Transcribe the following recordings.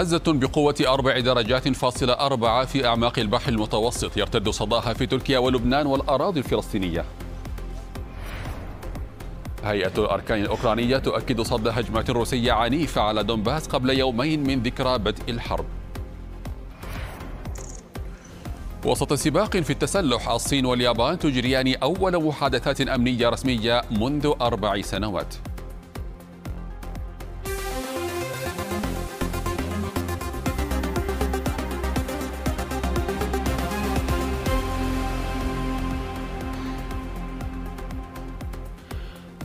هزة بقوة أربع درجات فاصلة أربعة في أعماق البحر المتوسط يرتد صداها في تركيا ولبنان والأراضي الفلسطينية هيئة الأركان الأوكرانية تؤكد صد هجمة روسية عنيفة على دونباس قبل يومين من ذكرى بدء الحرب وسط سباق في التسلح الصين واليابان تجريان أول محادثات أمنية رسمية منذ أربع سنوات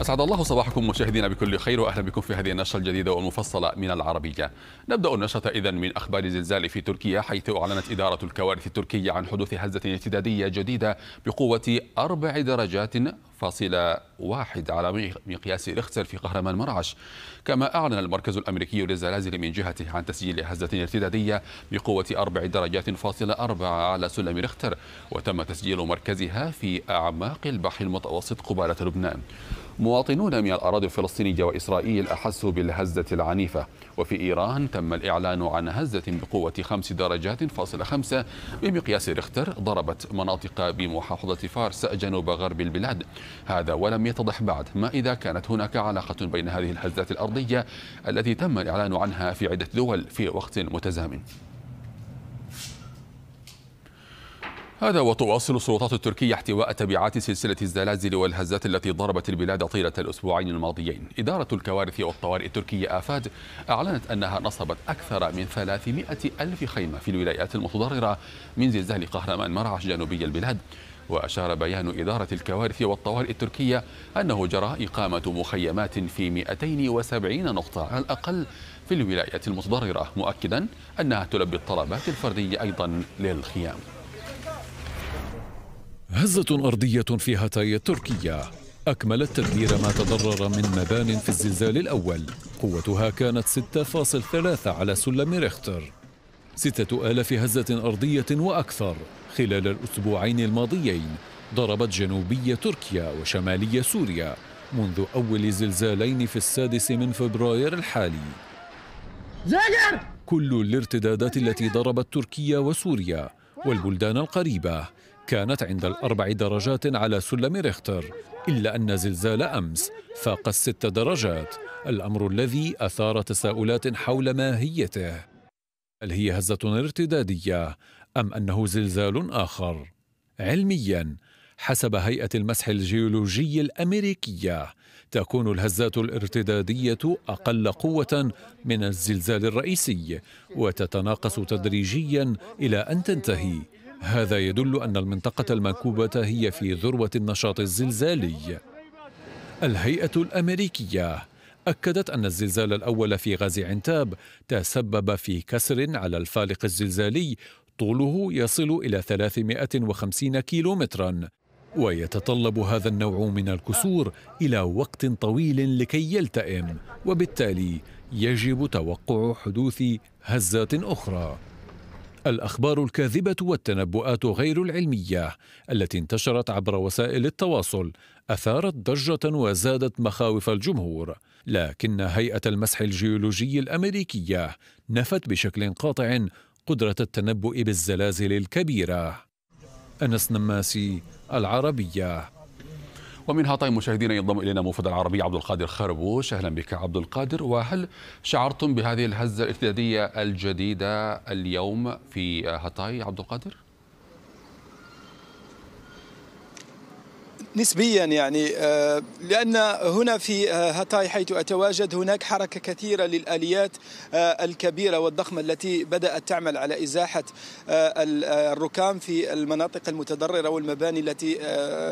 أسعد الله صباحكم مشاهدينا بكل خير وأهلا بكم في هذه النشرة الجديدة والمفصلة من العربية نبدأ النشرة إذا من أخبار الزلزال في تركيا حيث أعلنت إدارة الكوارث التركية عن حدوث هزة ارتدادية جديدة بقوة أربع درجات فاصلة واحد على مقياس ريختر في قهرمان مرعش كما أعلن المركز الأمريكي للزلازل من جهته عن تسجيل هزة ارتدادية بقوة أربع درجات فاصلة أربعة على سلم ريختر وتم تسجيل مركزها في أعماق البحر المتوسط قبالة لبنان مواطنون من الأراضي الفلسطينية وإسرائيل أحسوا بالهزة العنيفة وفي إيران تم الإعلان عن هزة بقوة خمس درجات فاصل خمسة بمقياس ريختر ضربت مناطق بمحافظة فارس جنوب غرب البلاد هذا ولم يتضح بعد ما إذا كانت هناك علاقة بين هذه الهزات الأرضية التي تم الإعلان عنها في عدة دول في وقت متزامن هذا وتواصل السلطات التركية احتواء تبعات سلسلة الزلازل والهزات التي ضربت البلاد طيلة الأسبوعين الماضيين إدارة الكوارث والطوارئ التركية آفاد أعلنت أنها نصبت أكثر من 300 ألف خيمة في الولايات المتضررة من زلزال قهرمان مرعش جنوبي البلاد وأشار بيان إدارة الكوارث والطوارئ التركية أنه جرى إقامة مخيمات في 270 نقطة على الأقل في الولايات المتضررة مؤكدا أنها تلبي الطلبات الفردية أيضا للخيام هزة أرضية في هاتاي التركية أكملت تدمير ما تضرر من مبان في الزلزال الأول قوتها كانت 6.3 على سلم ريختر ستة آلاف هزة أرضية وأكثر خلال الأسبوعين الماضيين ضربت جنوبي تركيا وشمالي سوريا منذ أول زلزالين في السادس من فبراير الحالي كل الارتدادات التي ضربت تركيا وسوريا والبلدان القريبة كانت عند الأربع درجات على سلم ريختر إلا أن زلزال أمس فاق الست درجات الأمر الذي أثار تساؤلات حول ماهيته هل هي هزة ارتدادية أم أنه زلزال آخر؟ علمياً حسب هيئة المسح الجيولوجي الأمريكية تكون الهزات الارتدادية أقل قوة من الزلزال الرئيسي وتتناقص تدريجيا إلى أن تنتهي هذا يدل أن المنطقة المنكوبة هي في ذروة النشاط الزلزالي الهيئة الأمريكية أكدت أن الزلزال الأول في غازي عنتاب تسبب في كسر على الفالق الزلزالي طوله يصل إلى 350 كيلومترا ويتطلب هذا النوع من الكسور إلى وقت طويل لكي يلتئم وبالتالي يجب توقع حدوث هزات أخرى الأخبار الكاذبة والتنبؤات غير العلمية التي انتشرت عبر وسائل التواصل أثارت ضجة وزادت مخاوف الجمهور، لكن هيئة المسح الجيولوجي الأمريكية نفت بشكل قاطع قدرة التنبؤ بالزلازل الكبيرة. أنس نماسي العربية ومنها طيب مشاهدينا ينضم الينا موفد العربي عبد القادر خربوش اهلا بك عبد القادر وهل شعرتم بهذه الهزه الارتداديه الجديده اليوم في هاتاي عبد القادر؟ نسبيا يعني آه، لان هنا في آه، هاتاي حيث اتواجد هناك حركه كثيره للاليات آه، الكبيره والضخمه التي بدات تعمل على ازاحه الركام في المناطق المتضرره والمباني التي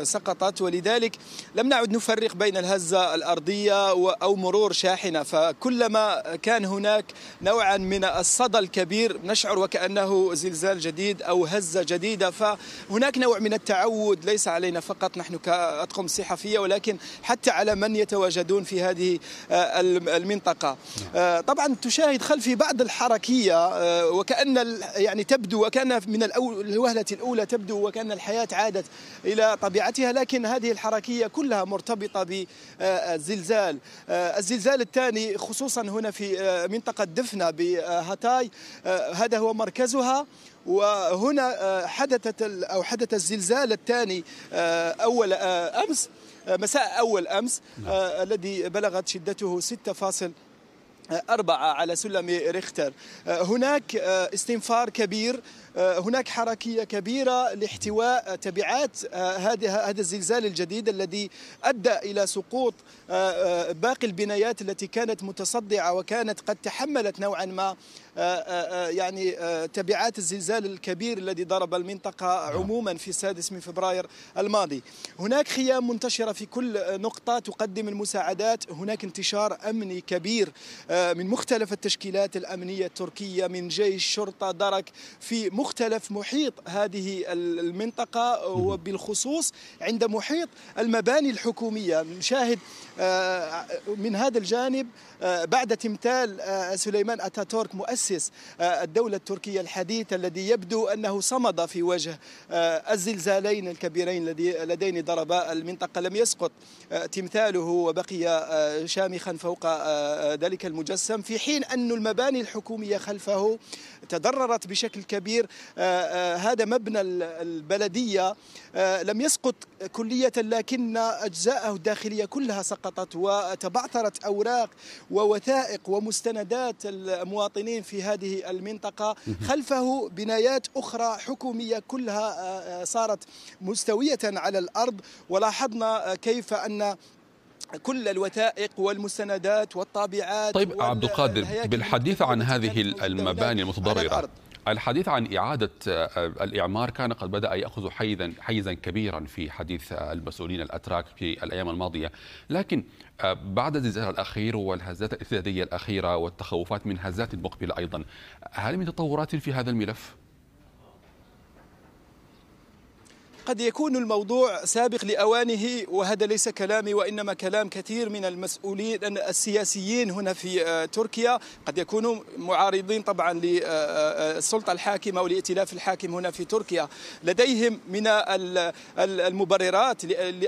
سقطت ولذلك لم نعد نفرق بين الهزه الارضيه او مرور شاحنه فكلما كان هناك نوعا من الصدى الكبير نشعر وكانه زلزال جديد او هزه جديده فهناك نوع من التعود ليس علينا فقط نحن ك كأطقم صحفية ولكن حتى على من يتواجدون في هذه آه، المنطقة نعم. آه، طبعا تشاهد خلفي بعض الحركية آه، وكأن يعني تبدو وكأن من الوهلة الأولى تبدو وكأن الحياة عادت إلى طبيعتها لكن هذه الحركية كلها مرتبطة بالزلزال الزلزال الثاني خصوصا هنا في منطقة دفنة بهاتاي هذا هو مركزها وهنا آه، حدثت او حدث الزلزال الثاني آه، اول آه، امس مساء اول امس نعم. الذي بلغت شدته 6. أربعة على سلم ريختر هناك استنفار كبير آه، هناك حركية كبيرة لاحتواء تبعات آه، هذا الزلزال الجديد الذي أدى إلى سقوط آه، باقي البنايات التي كانت متصدعة وكانت قد تحملت نوعا ما يعني تبعات الزلزال الكبير الذي ضرب المنطقة نعم. عموما في السادس من فبراير الماضي هناك خيام منتشرة في كل نقطة تقدم المساعدات هناك انتشار أمني كبير من مختلف التشكيلات الأمنية التركية من جيش شرطة درك في مختلف محيط هذه المنطقة وبالخصوص عند محيط المباني الحكومية نشاهد آه، من هذا الجانب آه، بعد تمثال آه، سليمان أتاتورك مؤسس الدولة التركية الحديثة الذي يبدو أنه صمد في وجه الزلزالين الكبيرين اللذين ضربا المنطقة لم يسقط تمثاله وبقي شامخا فوق ذلك المجسم في حين أن المباني الحكومية خلفه تضررت بشكل كبير آه، آه، هذا مبنى البلدية آه، لم يسقط كلية لكن أجزاءه الداخلية كلها سقطت وتبعثرت أوراق ووثائق ومستندات المواطنين في هذه المنطقة خلفه بنايات أخرى حكومية كلها صارت مستوية على الأرض ولاحظنا كيف أن كل الوثائق والمستندات والطابعات طيب عبد القادر بالحديث عن هذه المباني المتضرره الحديث عن إعادة آه، الإعمار كان قد بدأ يأخذ حيزا حيزا كبيرا في حديث آه، المسؤولين الأتراك في الأيام الماضية لكن آه، بعد الزلزال الأخير والهزات الاقتصادية الأخيرة والتخوفات من هزات مقبلة أيضا هل من تطورات في هذا الملف؟ قد يكون الموضوع سابق لأوانه وهذا ليس كلامي وإنما كلام كثير من المسؤولين السياسيين هنا في آه، تركيا قد يكونوا معارضين طبعا للسلطة آه، آه، الحاكمة أو لائتلاف الحاكم هنا في تركيا لديهم من المبررات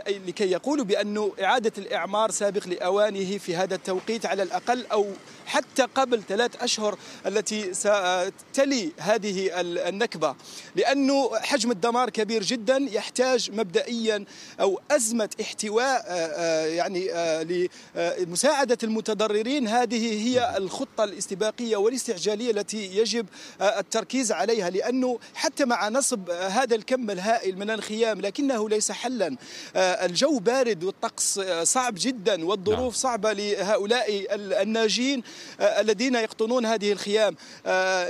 لكي يقولوا بأن إعادة الإعمار سابق لأوانه في هذا التوقيت على الأقل أو حتى قبل ثلاث أشهر التي ستلي هذه النكبة لأن حجم الدمار كبير جدا الان يحتاج مبدئيا او ازمه احتواء آه، آه، يعني آه، لمساعده المتضررين هذه هي الخطه الاستباقيه والاستعجاليه التي يجب التركيز عليها لانه حتى مع نصب هذا الكم الهائل من الخيام لكنه ليس حلا الجو بارد والطقس صعب جدا والظروف نعم. صعبه لهؤلاء الناجين الذين يقطنون هذه الخيام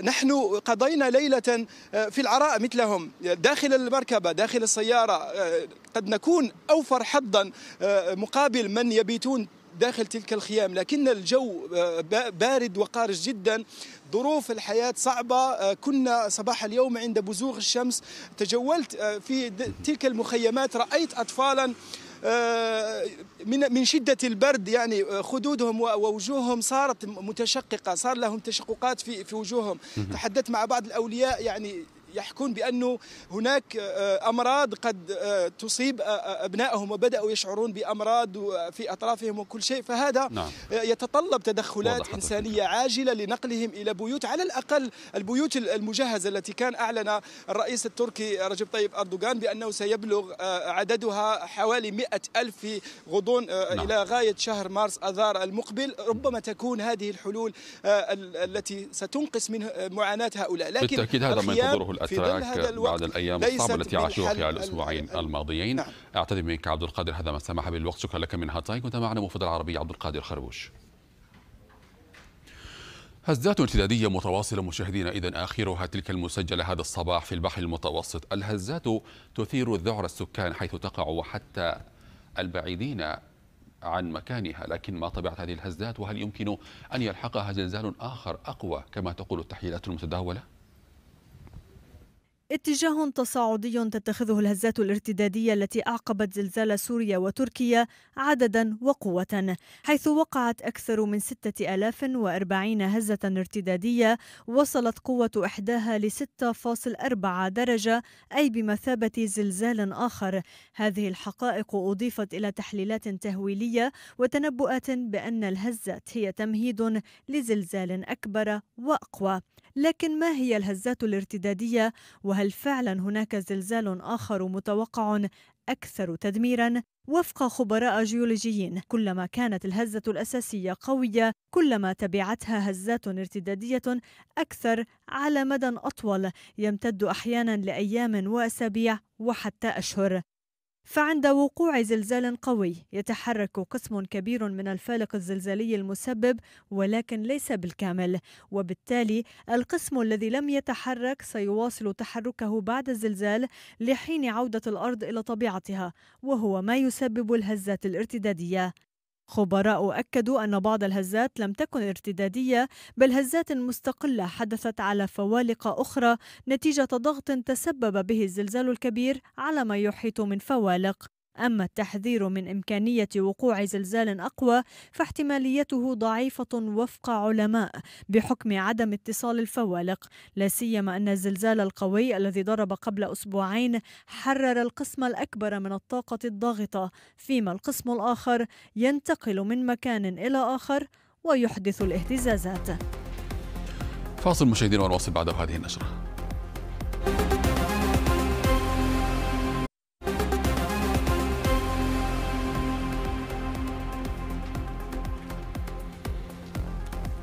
نحن قضينا ليله في العراء مثلهم داخل المركبه داخل السيارة آه، قد نكون أوفر حظا آه، مقابل من يبيتون داخل تلك الخيام لكن الجو آه، بارد وقارس جدا ظروف الحياة صعبة كنا صباح اليوم عند بزوغ الشمس تجولت في تلك المخيمات رأيت أطفالا من من شده البرد يعني خدودهم ووجوههم صارت متشققه صار لهم تشققات في في وجوههم تحدثت مع بعض الاولياء يعني يحكون بأنه هناك آه، آه، أمراض قد آه، تصيب أبنائهم وبدأوا يشعرون بأمراض في أطرافهم وكل شيء فهذا نعم. يتطلب تدخلات إنسانية عاجلة لنقلهم إلى بيوت على الأقل البيوت المجهزة التي كان أعلن الرئيس التركي رجب طيب أردوغان بأنه سيبلغ عددها حوالي مئة ألف في غضون نعم. إلى غاية شهر مارس أذار المقبل ربما تكون هذه الحلول التي ستنقص من معاناة هؤلاء لكن بالتأكيد هذا ما ينتظره الآن التراك بعد الأيام الصعبة التي عاشوها خلال الأسبوعين الماضيين نعم. أعتذر منك عبد القادر هذا ما سمح بالوقت شكرا لك من هاتاي كنت معنا مفيد العربي عبد القادر خربوش هزات امتدادية متواصلة مشاهدينا إذا آخرها تلك المسجلة هذا الصباح في البحر المتوسط الهزات تثير الذعر السكان حيث تقع وحتى البعيدين عن مكانها لكن ما طبيعة هذه الهزات وهل يمكن أن يلحقها زلزال آخر أقوى كما تقول التحليلات المتداولة؟ اتجاه تصاعدي تتخذه الهزات الارتدادية التي أعقبت زلزال سوريا وتركيا عددا وقوة حيث وقعت أكثر من 6040 هزة ارتدادية وصلت قوة إحداها ل 6.4 درجة أي بمثابة زلزال آخر هذه الحقائق أضيفت إلى تحليلات تهويلية وتنبؤات بأن الهزات هي تمهيد لزلزال أكبر وأقوى لكن ما هي الهزات الارتدادية وهل فعلا هناك زلزال آخر متوقع أكثر تدميرا؟ وفق خبراء جيولوجيين كلما كانت الهزة الأساسية قوية كلما تبعتها هزات ارتدادية أكثر على مدى أطول يمتد أحيانا لأيام وأسابيع وحتى أشهر فعند وقوع زلزال قوي يتحرك قسم كبير من الفالق الزلزالي المسبب ولكن ليس بالكامل وبالتالي القسم الذي لم يتحرك سيواصل تحركه بعد الزلزال لحين عودة الأرض إلى طبيعتها وهو ما يسبب الهزات الارتدادية خبراء أكدوا أن بعض الهزات لم تكن ارتدادية بل هزات مستقلة حدثت على فوالق أخرى نتيجة ضغط تسبب به الزلزال الكبير على ما يحيط من فوالق أما التحذير من إمكانية وقوع زلزال أقوى فاحتماليته ضعيفة وفق علماء بحكم عدم اتصال الفوالق، لا سيما أن الزلزال القوي الذي ضرب قبل أسبوعين حرر القسم الأكبر من الطاقة الضاغطة، فيما القسم الآخر ينتقل من مكان إلى آخر ويحدث الاهتزازات. فاصل مشاهدينا ونواصل بعد هذه النشره.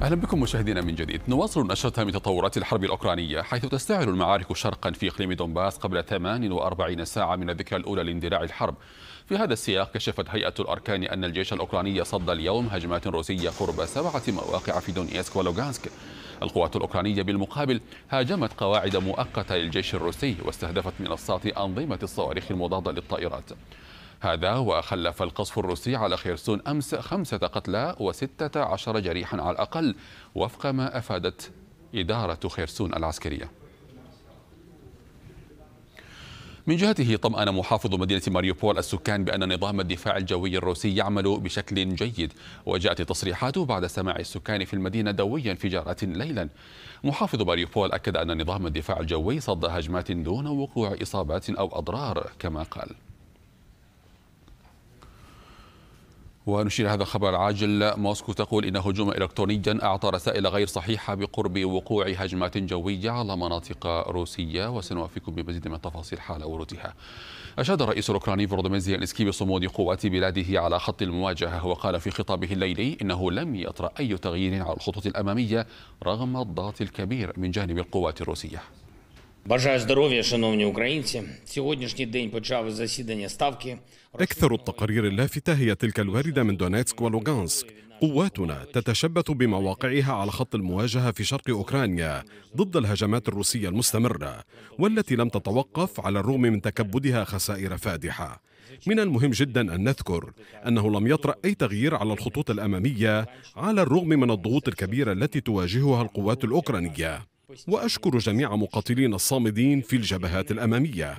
أهلا بكم مشاهدينا من جديد نواصل نشرتها من تطورات الحرب الأوكرانية حيث تستعر المعارك شرقا في إقليم دونباس قبل 48 ساعة من الذكرى الأولى لاندلاع الحرب في هذا السياق كشفت هيئة الأركان أن الجيش الأوكراني صد اليوم هجمات روسية قرب سبعة مواقع في دونيسك ولوغانسك القوات الأوكرانية بالمقابل هاجمت قواعد مؤقتة للجيش الروسي واستهدفت منصات أنظمة الصواريخ المضادة للطائرات هذا وخلف القصف الروسي على خيرسون أمس خمسة قتلى وستة عشر جريحا على الأقل وفق ما أفادت إدارة خيرسون العسكرية من جهته طمأن محافظ مدينة ماريوبول السكان بأن نظام الدفاع الجوي الروسي يعمل بشكل جيد وجاءت تصريحاته بعد سماع السكان في المدينة دويا انفجارات ليلا محافظ ماريوبول أكد أن نظام الدفاع الجوي صد هجمات دون وقوع إصابات أو أضرار كما قال ونشير هذا الخبر العاجل موسكو تقول إن هجوما إلكترونيا أعطى رسائل غير صحيحة بقرب وقوع هجمات جوية على مناطق روسية وسنوافيكم بمزيد من التفاصيل حال ورودها أشاد الرئيس الأوكراني فولوديمير زيلينسكي بصمود قوات بلاده على خط المواجهة وقال في خطابه الليلي إنه لم يطرأ أي تغيير على الخطوط الأمامية رغم الضغط الكبير من جانب القوات الروسية Бажаю здоров'я, шановні українці. Сьогоднішній день почав засідання ставки. أكثر التقارير اللافتة هي تلك الواردة من دونيتسك ولوغانسك قواتنا تتشبث بمواقعها على خط المواجهة في شرق أوكرانيا ضد الهجمات الروسية المستمرة والتي لم تتوقف على الرغم من تكبدها خسائر فادحة من المهم جدا أن نذكر أنه لم يطرأ أي تغيير على الخطوط الأمامية على الرغم من الضغوط الكبيرة التي تواجهها القوات الأوكرانية وأشكر جميع مقاتلين الصامدين في الجبهات الأمامية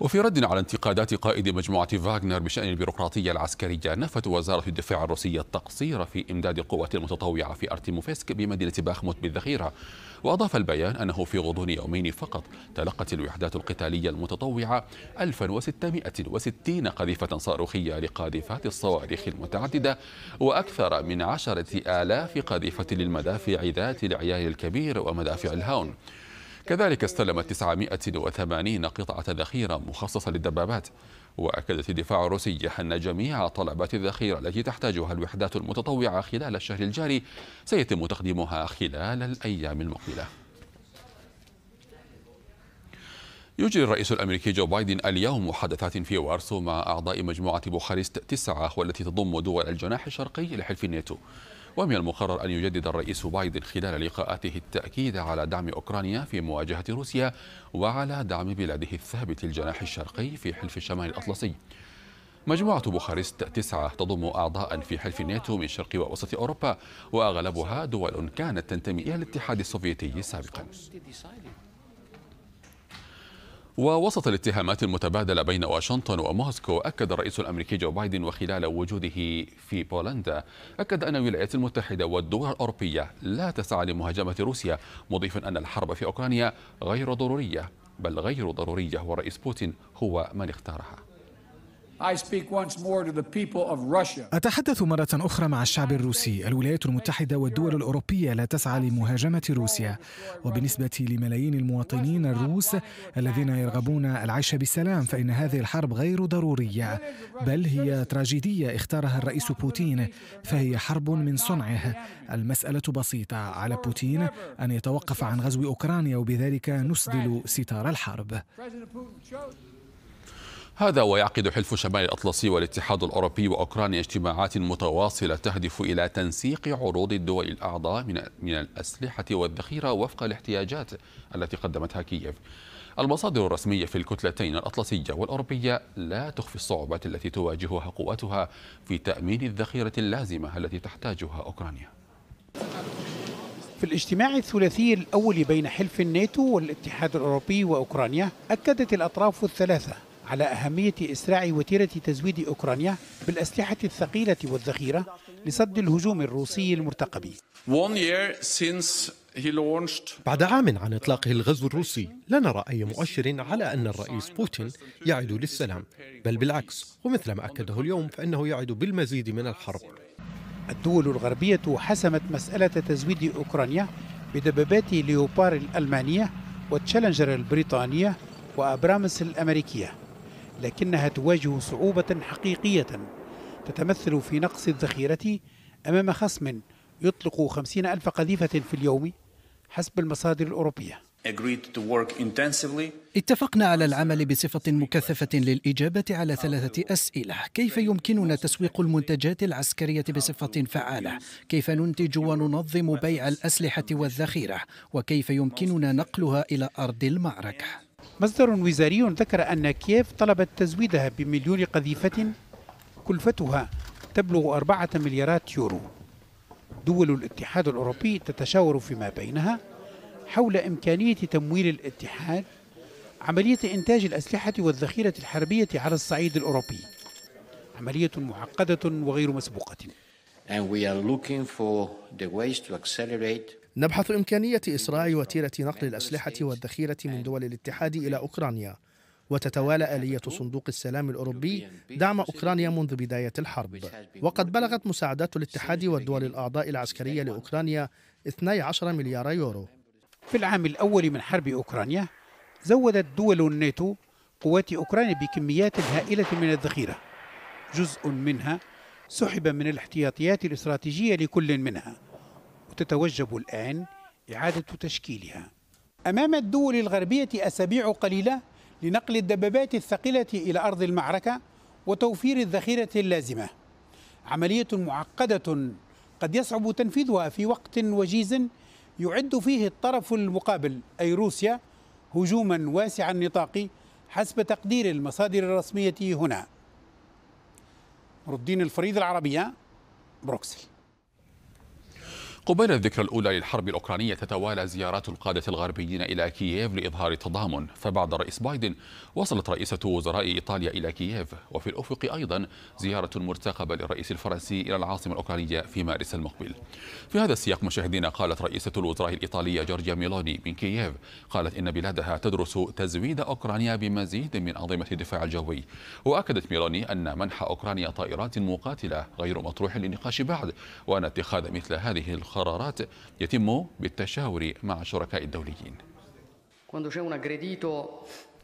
وفي رد على انتقادات قائد مجموعة فاغنر بشأن البيروقراطية العسكرية نفت وزارة الدفاع الروسية التقصير في إمداد القوات المتطوعة في أرتيموفسك بمدينة باخموت بالذخيرة وأضاف البيان أنه في غضون يومين فقط تلقت الوحدات القتالية المتطوعة 1660 قذيفة صاروخية لقاذفات الصواريخ المتعددة وأكثر من عشرة آلاف قذيفة للمدافع ذات العيار الكبير ومدافع الهاون كذلك استلمت 980 قطعة ذخيرة مخصصة للدبابات وأكدت الدفاع الروسي أن جميع طلبات الذخيرة التي تحتاجها الوحدات المتطوعة خلال الشهر الجاري سيتم تقديمها خلال الأيام المقبلة يجري الرئيس الامريكي جو بايدن اليوم محادثات في وارسو مع اعضاء مجموعه بوخارست تسعه والتي تضم دول الجناح الشرقي لحلف الناتو ومن المقرر أن يجدد الرئيس بايدن خلال لقاءاته التأكيد على دعم أوكرانيا في مواجهة روسيا وعلى دعم بلاده الثابت الجناح الشرقي في حلف الشمال الأطلسي مجموعة بوخارست تسعة تضم أعضاء في حلف الناتو من شرق ووسط أوروبا وأغلبها دول كانت تنتمي إلى الاتحاد السوفيتي سابقا ووسط الاتهامات المتبادلة بين واشنطن وموسكو أكد الرئيس الأمريكي جو بايدن وخلال وجوده في بولندا أكد أن الولايات المتحدة والدول الأوروبية لا تسعى لمهاجمة روسيا مضيفا أن الحرب في أوكرانيا غير ضرورية بل غير ضرورية ورئيس بوتين هو من اختارها أتحدث مرة أخرى مع الشعب الروسي الولايات المتحدة والدول الأوروبية لا تسعى لمهاجمة روسيا وبالنسبة لملايين المواطنين الروس الذين يرغبون العيش بسلام فإن هذه الحرب غير ضرورية بل هي تراجيدية اختارها الرئيس بوتين فهي حرب من صنعه المسألة بسيطة على بوتين أن يتوقف عن غزو أوكرانيا وبذلك نسدل ستار الحرب هذا ويعقد حلف شمال الأطلسي والاتحاد الأوروبي وأوكرانيا اجتماعات متواصلة تهدف إلى تنسيق عروض الدول الأعضاء من من الأسلحة والذخيرة وفق الاحتياجات التي قدمتها كييف. المصادر الرسمية في الكتلتين الأطلسية والأوروبية لا تخفي الصعوبات التي تواجهها قواتها في تأمين الذخيرة اللازمة التي تحتاجها أوكرانيا. في الاجتماع الثلاثي الأول بين حلف الناتو والاتحاد الأوروبي وأوكرانيا أكدت الأطراف الثلاثة على أهمية إسراع وتيرة تزويد أوكرانيا بالأسلحة الثقيلة والذخيرة لصد الهجوم الروسي المرتقب بعد عام عن إطلاقه الغزو الروسي لا نرى أي مؤشر على أن الرئيس بوتين يعد للسلام بل بالعكس ومثل ما أكده اليوم فإنه يعد بالمزيد من الحرب الدول الغربية حسمت مسألة تزويد أوكرانيا بدبابات ليوبار الألمانية والتشالنجر البريطانية وأبرامس الأمريكية لكنها تواجه صعوبة حقيقية تتمثل في نقص الذخيرة أمام خصم يطلق خمسين ألف قذيفة في اليوم حسب المصادر الأوروبية اتفقنا على العمل بصفة مكثفة للإجابة على ثلاثة أسئلة كيف يمكننا تسويق المنتجات العسكرية بصفة فعالة؟ كيف ننتج وننظم بيع الأسلحة والذخيرة؟ وكيف يمكننا نقلها إلى أرض المعركة؟ مصدر وزاري ذكر أن كييف طلبت تزويدها بمليون قذيفة كلفتها تبلغ أربعة مليارات يورو دول الاتحاد الأوروبي تتشاور فيما بينها حول إمكانية تمويل الاتحاد عملية إنتاج الأسلحة والذخيرة الحربية على الصعيد الأوروبي عملية معقدة وغير مسبوقة And we are looking for the ways to accelerate نبحث إمكانية إسراع وتيرة نقل الأسلحة والذخيرة من دول الاتحاد إلى أوكرانيا وتتوالى آلية صندوق السلام الأوروبي دعم أوكرانيا منذ بداية الحرب وقد بلغت مساعدات الاتحاد والدول الأعضاء العسكرية لأوكرانيا 12 مليار يورو في العام الأول من حرب أوكرانيا زودت دول الناتو قوات أوكرانيا بكميات هائلة من الذخيرة جزء منها سحب من الاحتياطيات الاستراتيجية لكل منها وتتوجب الآن إعادة تشكيلها أمام الدول الغربية أسابيع قليلة لنقل الدبابات الثقيلة إلى أرض المعركة وتوفير الذخيرة اللازمة عملية معقدة قد يصعب تنفيذها في وقت وجيز يعد فيه الطرف المقابل أي روسيا هجوما واسع النطاق حسب تقدير المصادر الرسمية هنا ردين الفريد العربية بروكسل قبيل الذكرى الأولى للحرب الأوكرانية تتوالى زيارات القادة الغربيين إلى كييف لإظهار التضامن فبعد الرئيس بايدن وصلت رئيسة وزراء إيطاليا إلى كييف وفي الأفق أيضا زيارة مرتقبة للرئيس الفرنسي إلى العاصمة الأوكرانية في مارس المقبل في هذا السياق مشاهدينا قالت رئيسة الوزراء الإيطالية جورجيا ميلوني من كييف قالت إن بلادها تدرس تزويد أوكرانيا بمزيد من أنظمة الدفاع الجوي وأكدت ميلوني أن منح أوكرانيا طائرات مقاتلة غير مطروح للنقاش بعد وأن اتخاذ مثل هذه الخطوة القرارات يتم بالتشاور مع الشركاء الدوليين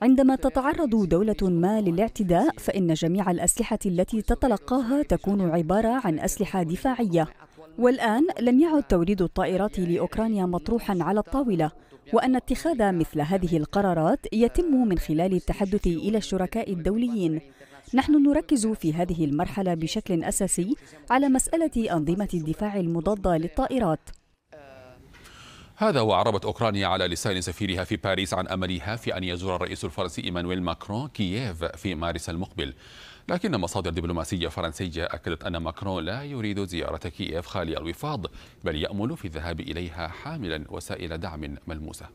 عندما تتعرض دولة ما للاعتداء فإن جميع الأسلحة التي تتلقاها تكون عبارة عن أسلحة دفاعية والآن لم يعد توريد الطائرات لأوكرانيا مطروحا على الطاولة وأن اتخاذ مثل هذه القرارات يتم من خلال التحدث إلى الشركاء الدوليين نحن نركز في هذه المرحلة بشكل أساسي على مسألة أنظمة الدفاع المضادة للطائرات هذا وعربت أوكرانيا على لسان سفيرها في باريس عن أملها في أن يزور الرئيس الفرنسي إيمانويل ماكرون كييف في مارس المقبل لكن مصادر دبلوماسية فرنسية أكدت أن ماكرون لا يريد زيارة كييف خالي الوفاض بل يأمل في الذهاب إليها حاملا وسائل دعم ملموسة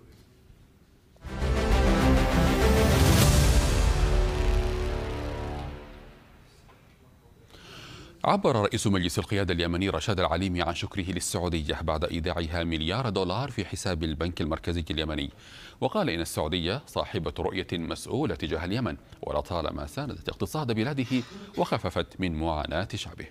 عبر رئيس مجلس القيادة اليمني رشاد العليمي عن شكره للسعودية بعد إيداعها مليار دولار في حساب البنك المركزي اليمني وقال إن السعودية صاحبة رؤية مسؤولة تجاه اليمن ولطالما ساندت اقتصاد بلاده وخففت من معاناة شعبه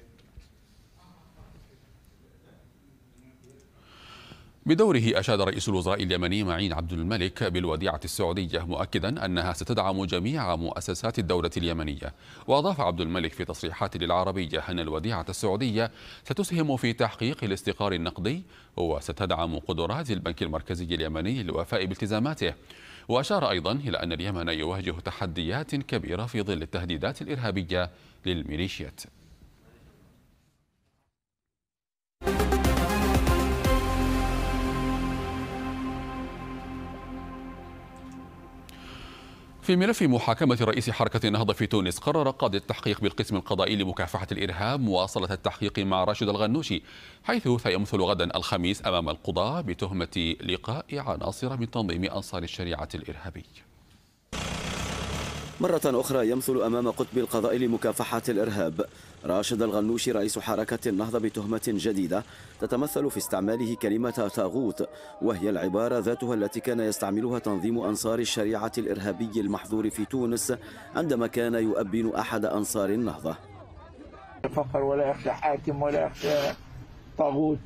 بدوره أشاد رئيس الوزراء اليمني معين عبد الملك بالوديعة السعودية مؤكدا أنها ستدعم جميع مؤسسات الدولة اليمنية وأضاف عبد الملك في تصريحات للعربية أن الوديعة السعودية ستسهم في تحقيق الاستقرار النقدي وستدعم قدرات البنك المركزي اليمني للوفاء بالتزاماته وأشار أيضا إلى أن اليمن يواجه تحديات كبيرة في ظل التهديدات الإرهابية للميليشيات في ملف محاكمة رئيس حركة النهضة في تونس قرر قاضي التحقيق بالقسم القضائي لمكافحة الإرهاب مواصلة التحقيق مع راشد الغنوشي حيث سيمثل غدا الخميس أمام القضاة بتهمة لقاء عناصر من تنظيم أنصار الشريعة الإرهابي مرة أخرى يمثل أمام قطب القضاء لمكافحة الإرهاب راشد الغنوشي رئيس حركة النهضة بتهمة جديدة تتمثل في استعماله كلمة تاغوت وهي العبارة ذاتها التي كان يستعملها تنظيم أنصار الشريعة الإرهابي المحظور في تونس عندما كان يؤبن أحد أنصار النهضة فقر ولا يخشى حاكم ولا يخشى طاغوت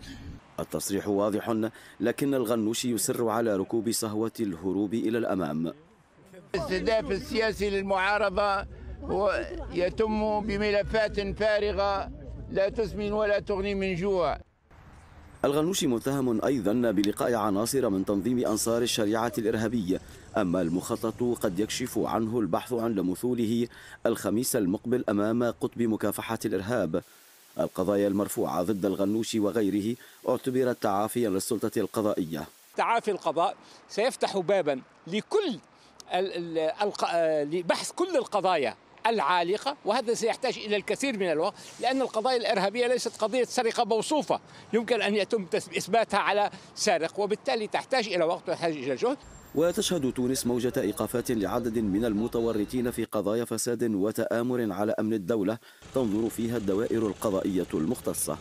التصريح واضح لكن الغنوشي يصر على ركوب صهوة الهروب إلى الأمام الاستهداف السياسي للمعارضة يتم بملفات فارغة لا تسمن ولا تغني من جوع الغنوشي متهم أيضا بلقاء عناصر من تنظيم أنصار الشريعة الإرهابية أما المخطط قد يكشف عنه البحث عن لمثوله الخميس المقبل أمام قطب مكافحة الإرهاب القضايا المرفوعة ضد الغنوشي وغيره اعتبرت تعافيا للسلطة القضائية تعافي القضاء سيفتح بابا لكل آه، لبحث كل القضايا العالقه وهذا سيحتاج الى الكثير من الوقت لان القضايا الارهابيه ليست قضيه سرقه موصوفه يمكن ان يتم اثباتها على سارق وبالتالي تحتاج الى وقت وتحتاج الى جهد وتشهد تونس موجة إيقافات لعدد من المتورطين في قضايا فساد وتآمر على أمن الدولة تنظر فيها الدوائر القضائية المختصة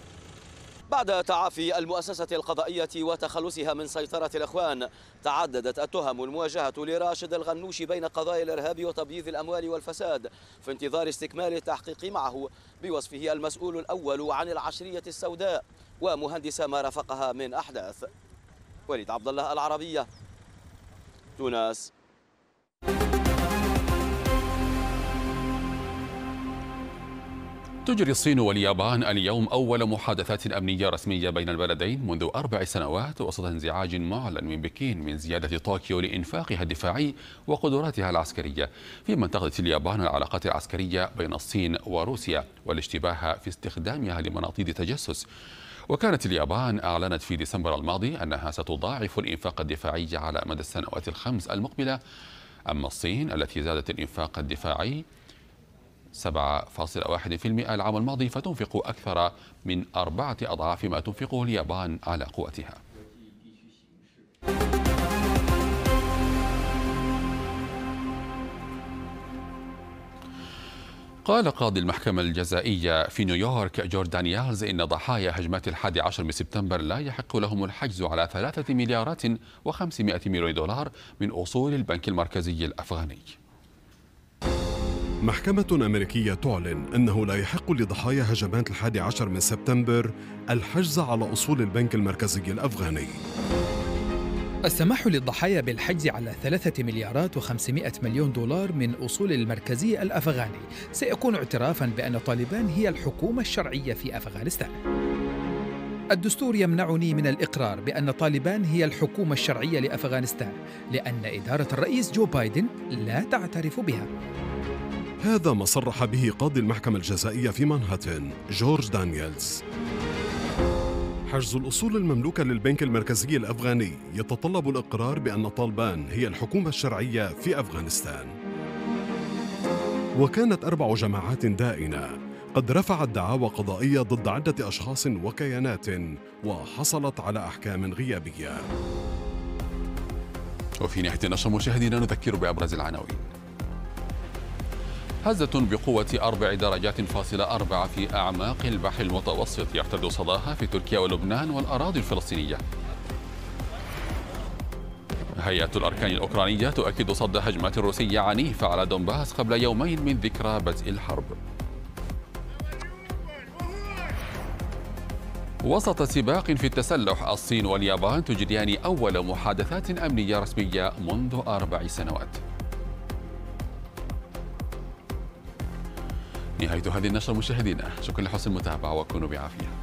بعد تعافي المؤسسة القضائية وتخلصها من سيطرة الإخوان تعددت التهم المواجهة لراشد الغنوشي بين قضايا الإرهاب وتبييض الأموال والفساد في انتظار استكمال التحقيق معه بوصفه المسؤول الأول عن العشرية السوداء ومهندس ما رافقها من أحداث وليد عبد الله العربية تونس تجري الصين واليابان اليوم أول محادثات أمنية رسمية بين البلدين منذ أربع سنوات وسط انزعاج معلن من بكين من زيادة طوكيو لإنفاقها الدفاعي وقدراتها العسكرية فيما انتقدت اليابان العلاقات العسكرية بين الصين وروسيا والاشتباه في استخدامها لمناطيد تجسس وكانت اليابان أعلنت في ديسمبر الماضي أنها ستضاعف الإنفاق الدفاعي على مدى السنوات الخمس المقبلة أما الصين التي زادت الإنفاق الدفاعي 7.1% العام الماضي فتنفق أكثر من أربعة أضعاف ما تنفقه اليابان على قوتها قال قاضي المحكمة الجزائية في نيويورك جوردان يالز إن ضحايا هجمات الحادي عشر من سبتمبر لا يحق لهم الحجز على ثلاثة مليارات وخمسمائة مليون دولار من أصول البنك المركزي الأفغاني محكمة أمريكية تعلن أنه لا يحق لضحايا هجمات الحادي عشر من سبتمبر الحجز على أصول البنك المركزي الأفغاني السماح للضحايا بالحجز على ثلاثة مليارات وخمسمائة مليون دولار من أصول المركزي الأفغاني سيكون اعترافا بأن طالبان هي الحكومة الشرعية في أفغانستان الدستور يمنعني من الإقرار بأن طالبان هي الحكومة الشرعية لأفغانستان لأن إدارة الرئيس جو بايدن لا تعترف بها هذا ما صرح به قاضي المحكمة الجزائية في مانهاتن جورج دانييلز حجز الأصول المملوكة للبنك المركزي الأفغاني يتطلب الإقرار بأن طالبان هي الحكومة الشرعية في أفغانستان وكانت أربع جماعات دائنة قد رفعت دعاوى قضائية ضد عدة أشخاص وكيانات وحصلت على أحكام غيابية وفي نهاية النشر مشاهدينا نذكر بأبرز العناوين هزة بقوة أربع درجات فاصلة أربعة في أعماق البحر المتوسط يحتد صداها في تركيا ولبنان والأراضي الفلسطينية هيئة الأركان الأوكرانية تؤكد صد هجمات روسية عنيفة على دونباس قبل يومين من ذكرى بدء الحرب وسط سباق في التسلح الصين واليابان تجريان أول محادثات أمنية رسمية منذ أربع سنوات نهاية هذه النشرة مشاهدينا شكرا لحسن المتابعة وكونوا بعافية